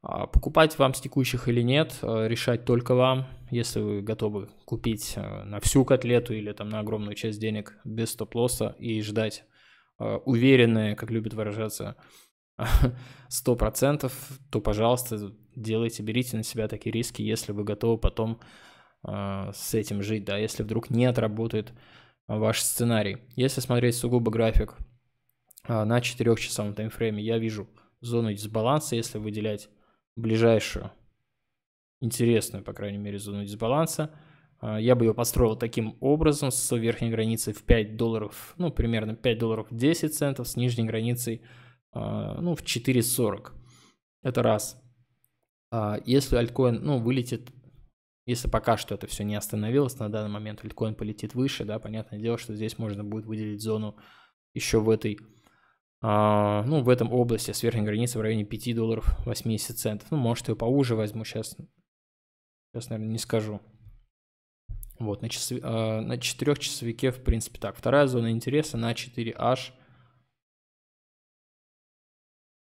А, покупать вам с текущих или нет, а, решать только вам. Если вы готовы купить а, на всю котлету или там на огромную часть денег без стоп-лосса и ждать Э, уверенные, как любят выражаться, 100%, *laughs* то, пожалуйста, делайте, берите на себя такие риски, если вы готовы потом э, с этим жить, да, если вдруг не отработает ваш сценарий. Если смотреть сугубо график э, на 4-часовом таймфрейме, я вижу зону дисбаланса, если выделять ближайшую, интересную, по крайней мере, зону дисбаланса – а, я бы ее построил таким образом, с верхней границей в 5 долларов, ну, примерно 5 долларов 10 центов, с нижней границей, а, ну, в 4,40. Это раз. А, если альткоин, ну, вылетит, если пока что это все не остановилось, на данный момент альткоин полетит выше, да, понятное дело, что здесь можно будет выделить зону еще в этой, ну, в этом области с верхней границей в районе 5 долларов 80 центов. Ну, может, ее поуже возьму сейчас, сейчас, наверное, не скажу. Вот, на, часов... э, а, на 4 часовике, в принципе, так. Вторая зона интереса на 4H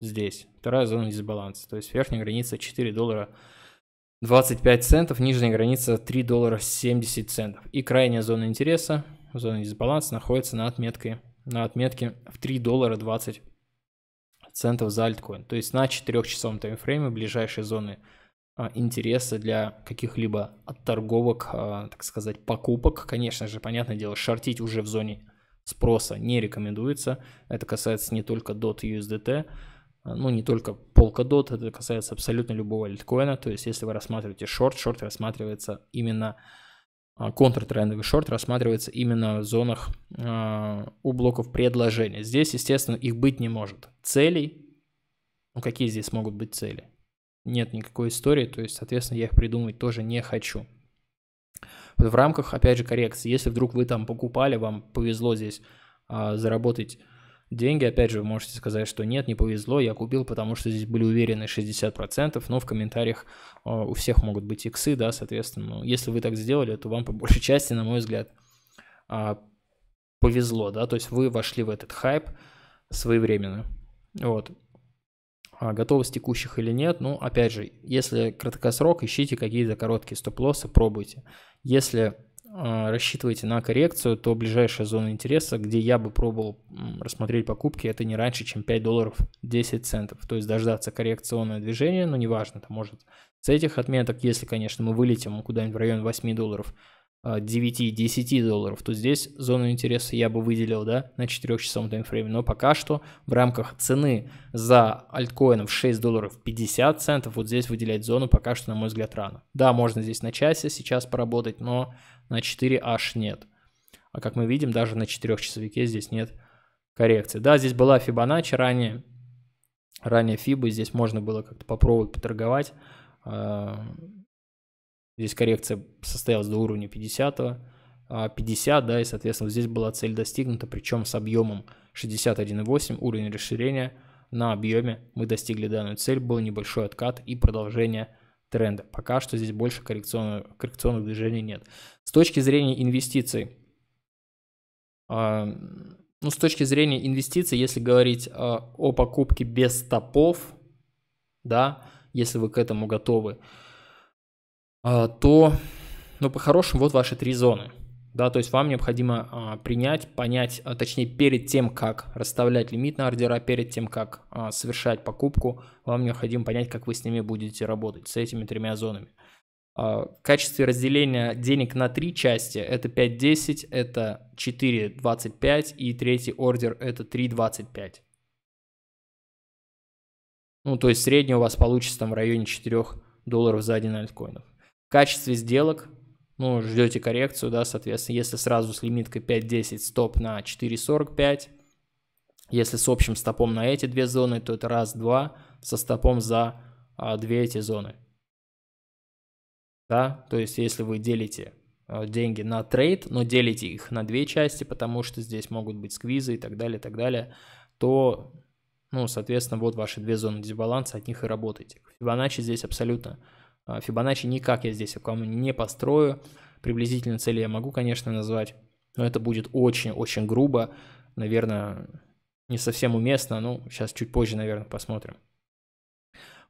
здесь. Вторая зона дисбаланса. То есть верхняя граница 4 доллара 25 центов, нижняя граница 3 доллара 70 центов. И крайняя зона интереса, зона дисбаланса, находится на отметке, на отметке в 3 доллара 20 центов за альткоин. То есть на 4-часовом таймфрейме ближайшие зоны а, интереса для каких-либо торговок, а, так сказать, покупок. Конечно же, понятное дело, шортить уже в зоне спроса не рекомендуется. Это касается не только DOT и USDT, а, ну не только Polkadot, это касается абсолютно любого альткоина. То есть, если вы рассматриваете шорт, шорт рассматривается именно контртрендовый шорт рассматривается именно в зонах э, у блоков предложения. Здесь, естественно, их быть не может. Целей, ну какие здесь могут быть цели? нет никакой истории, то есть, соответственно, я их придумывать тоже не хочу. Вот в рамках, опять же, коррекции, если вдруг вы там покупали, вам повезло здесь а, заработать деньги, опять же, вы можете сказать, что нет, не повезло, я купил, потому что здесь были уверены 60%, но в комментариях а, у всех могут быть иксы, да, соответственно, если вы так сделали, то вам по большей части, на мой взгляд, а, повезло, да, то есть вы вошли в этот хайп своевременно. Вот. А, готовность текущих или нет, ну, опять же, если краткосрок, ищите какие-то короткие стоп-лоссы, пробуйте. Если а, рассчитываете на коррекцию, то ближайшая зона интереса, где я бы пробовал рассмотреть покупки, это не раньше, чем 5 долларов 10 центов. То есть дождаться коррекционного движения, но ну, неважно, это может с этих отметок, если, конечно, мы вылетим куда-нибудь в район 8 долларов 9-10 а, долларов, то здесь зону интереса я бы выделил да, на 4-часовом таймфрейме. Но пока что в рамках цены за альткоином в 6 долларов 50 центов вот здесь выделять зону пока что, на мой взгляд, рано. Да, можно здесь на часе сейчас поработать, но на 4 аж нет. А как мы видим, даже на 4-часовике здесь нет коррекции. Да, здесь была Fibonacci ранее, ранее Фибы, здесь можно было как-то попробовать поторговать. А, Здесь коррекция состоялась до уровня 50, 50, а, да, и, соответственно, здесь была цель достигнута, причем с объемом 61,8, уровень расширения на объеме мы достигли данную цель, был небольшой откат и продолжение тренда. Пока что здесь больше коррекционных, коррекционных движений нет. С точки зрения инвестиций, а, ну, с точки зрения инвестиций, если говорить а, о покупке без стопов, да, если вы к этому готовы, а, то, ну, по-хорошему, вот ваши три зоны. Да, то есть вам необходимо а, принять, понять, а, точнее, перед тем, как расставлять лимит на ордера, перед тем, как а, совершать покупку, вам необходимо понять, как вы с ними будете работать, с этими тремя зонами. А, в качестве разделения денег на три части это 5.10, это 4.25 и третий ордер это 3.25. Ну, то есть средний у вас получится там в районе 4 долларов за один альткоинов качестве сделок, ну, ждете коррекцию, да, соответственно, если сразу с лимиткой 5.10 стоп на 4.45, если с общим стопом на эти две зоны, то это раз-два со стопом за а, две эти зоны. Да, то есть если вы делите а, деньги на трейд, но делите их на две части, потому что здесь могут быть сквизы и так далее, и так далее, то, ну, соответственно, вот ваши две зоны дисбаланса, от них и работайте. Фибоначчи здесь абсолютно а, Фибоначчи никак я здесь вам не построю. Приблизительно цели я могу, конечно, назвать, но это будет очень-очень грубо, наверное, не совсем уместно, ну, сейчас чуть позже, наверное, посмотрим.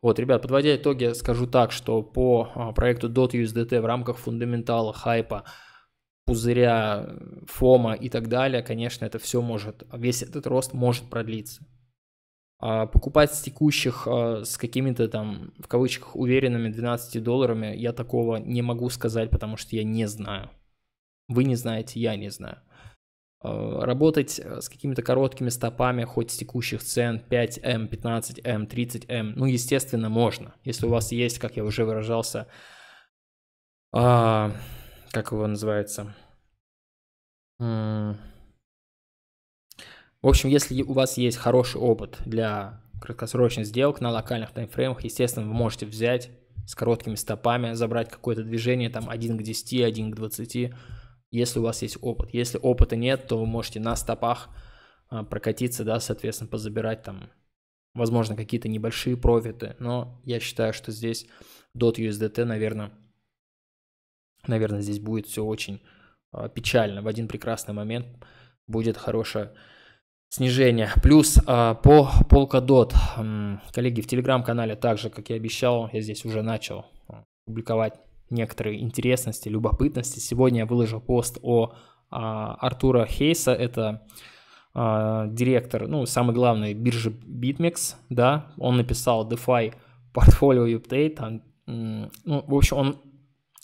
Вот, ребят, подводя итоги, скажу так, что по а, проекту DOT-USDT в рамках фундаментала, хайпа, пузыря, э, фома и так далее, конечно, это все может, весь этот рост может продлиться. А, покупать с текущих, а, с какими-то там, в кавычках, уверенными 12 долларами, я такого не могу сказать, потому что я не знаю. Вы не знаете, я не знаю. А, работать э, с какими-то короткими стопами, хоть с текущих цен 5М, 15М, 30М, ну, естественно, можно. Если у вас есть, как я уже выражался, как его называется, в общем, если у вас есть хороший опыт для краткосрочных сделок на локальных таймфреймах, естественно, вы можете взять с короткими стопами, забрать какое-то движение, там 1 к 10, 1 к 20, если у вас есть опыт. Если опыта нет, то вы можете на стопах а, прокатиться, да, соответственно, позабирать там, возможно, какие-то небольшие профиты, но я считаю, что здесь DOT USDT, наверное, наверное, здесь будет все очень а, печально. В один прекрасный момент будет хорошая снижение. Плюс э, по Polkadot. Коллеги, в телеграм-канале также, как я обещал, я здесь уже начал а, публиковать некоторые интересности, любопытности. Сегодня я выложу пост о э, Артура Хейса. Это э, директор, ну, самый главный биржи BitMEX, да, он написал DeFi Portfolio Update, там, ну, в общем, он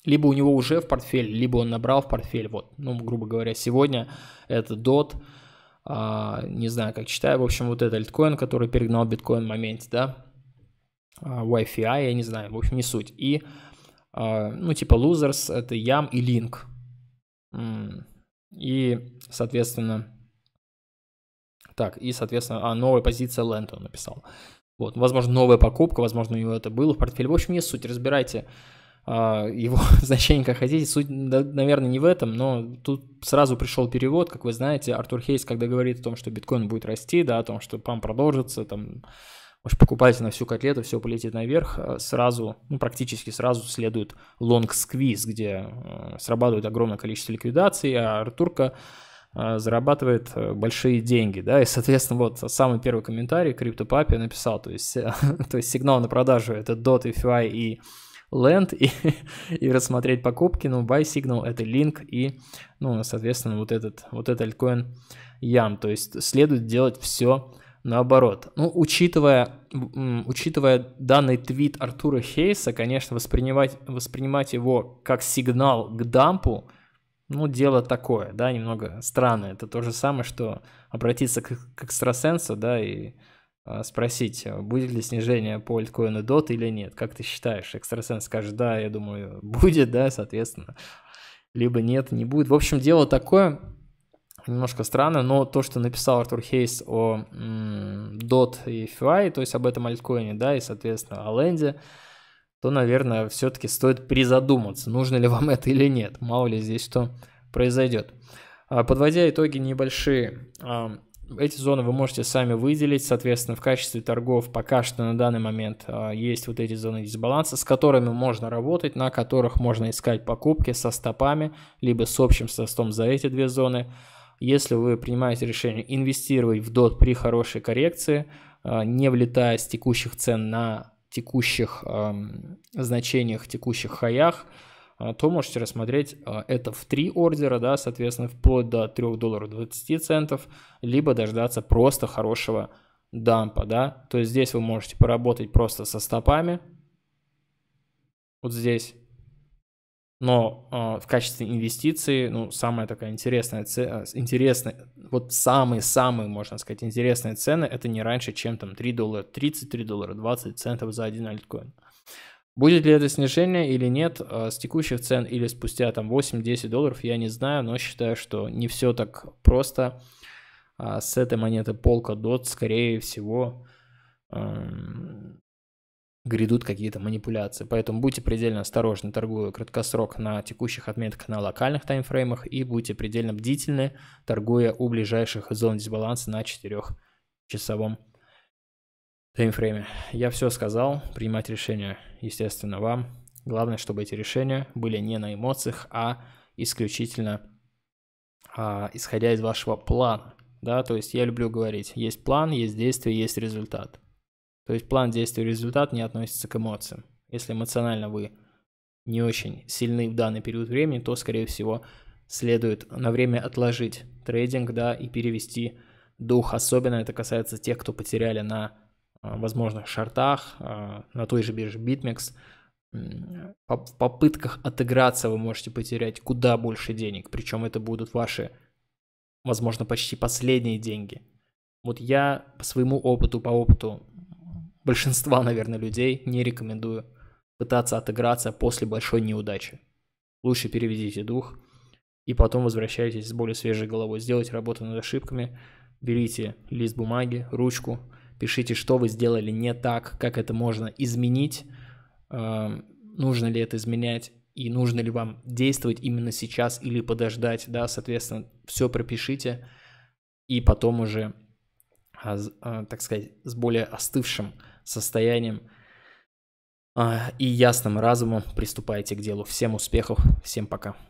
либо у него уже в портфель, либо он набрал в портфель, вот, ну, грубо говоря, сегодня это DOT, а, не знаю, как читаю, в общем, вот этот альткоин, который перегнал биткоин в моменте, да, а, Wi-Fi, я не знаю, в общем, не суть. И, а, ну, типа, losers — это ям и линк. И, соответственно, так, и, соответственно, а, новая позиция Лэнд написал. Вот, возможно, новая покупка, возможно, у него это было в портфеле. В общем, не суть, разбирайте а, его значение *laughs* как хотите. Суть, наверное, не в этом, но тут сразу пришел перевод, как вы знаете, Артур Хейс, когда говорит о том, что биткоин будет расти, да, о том, что пам продолжится, там, может, покупайте на всю котлету, все полетит наверх, а сразу, ну, практически сразу следует лонг-сквиз, где а, срабатывает огромное количество ликвидаций, а Артурка зарабатывает большие деньги, да, и, соответственно, вот самый первый комментарий Крипто CryptoPapi написал, то есть, *laughs* то есть сигнал на продажу это DOT, FI и Land и, *laughs* и рассмотреть покупки, но ну, Buy Signal это Link и, ну, соответственно, вот этот, вот этот альткоин Ям, То есть следует делать все наоборот. Ну, учитывая, учитывая данный твит Артура Хейса, конечно, воспринимать, воспринимать его как сигнал к дампу, ну, дело такое, да, немного странное. Это то же самое, что обратиться к, к экстрасенсу, да, и а, спросить, а, будет ли снижение по альткоину DOT или нет. Как ты считаешь? Экстрасенс скажет, да, я думаю, *laughs* будет, да, соответственно. Либо нет, не будет. В общем, дело такое, немножко странно, но то, что написал Артур Хейс о DOT и FI, то есть об этом альткоине, да, и, соответственно, о ленде, то, наверное, все-таки стоит призадуматься, нужно ли вам *laughs* это или нет, мало ли здесь что произойдет. А, подводя итоги небольшие, эти зоны вы можете сами выделить, соответственно, в качестве торгов пока что на данный момент а, есть вот эти зоны дисбаланса, с которыми можно работать, на которых можно искать покупки со стопами, либо с общим состом за эти две зоны. Если вы принимаете решение инвестировать в DOT при хорошей коррекции, а, не влетая с текущих цен на текущих значениях, текущих хаях, а, то можете рассмотреть а, это в три ордера, да, соответственно, вплоть до 3 долларов 20 центов, либо дождаться просто хорошего дампа, да, то есть здесь вы можете поработать просто со стопами, вот здесь, но э, в качестве инвестиции, ну, самая такая интересная цена, интересная, вот самые-самые, можно сказать, интересные цены, это не раньше, чем там 3 доллара 33 доллара 20 центов за один альткоин. Будет ли это снижение или нет, а, с текущих цен или спустя там 8-10 долларов, я не знаю, но считаю, что не все так просто. А, с этой монеты полка DOT, скорее всего, эм, грядут какие-то манипуляции. Поэтому будьте предельно осторожны, торгуя краткосрок на текущих отметках на локальных таймфреймах и будьте предельно бдительны, торгуя у ближайших зон дисбаланса на 4-часовом Таймфрейме. Я все сказал, принимать решения, естественно, вам. Главное, чтобы эти решения были не на эмоциях, а исключительно а, исходя из вашего плана. Да, то есть я люблю говорить, есть план, есть действие, есть результат. То есть план, действие, результат не относится к эмоциям. Если эмоционально вы не очень сильны в данный период времени, то, скорее всего, следует на время отложить трейдинг, да, и перевести дух. Особенно это касается тех, кто потеряли на а, возможных шартах, а, на той же бирже BitMEX. В попытках отыграться вы можете потерять куда больше денег, причем это будут ваши, возможно, почти последние деньги. Вот я по своему опыту, по опыту большинства, *laughs* наверное, людей не рекомендую пытаться отыграться после большой неудачи. Лучше переведите дух и потом возвращайтесь с более свежей головой. Сделайте работу над ошибками, берите лист бумаги, ручку – пишите, что вы сделали не так, как это можно изменить, э, нужно ли это изменять, и нужно ли вам действовать именно сейчас или подождать, да, соответственно, все пропишите, и потом уже, а, а, так сказать, с более остывшим состоянием а, и ясным разумом приступайте к делу. Всем успехов, всем пока.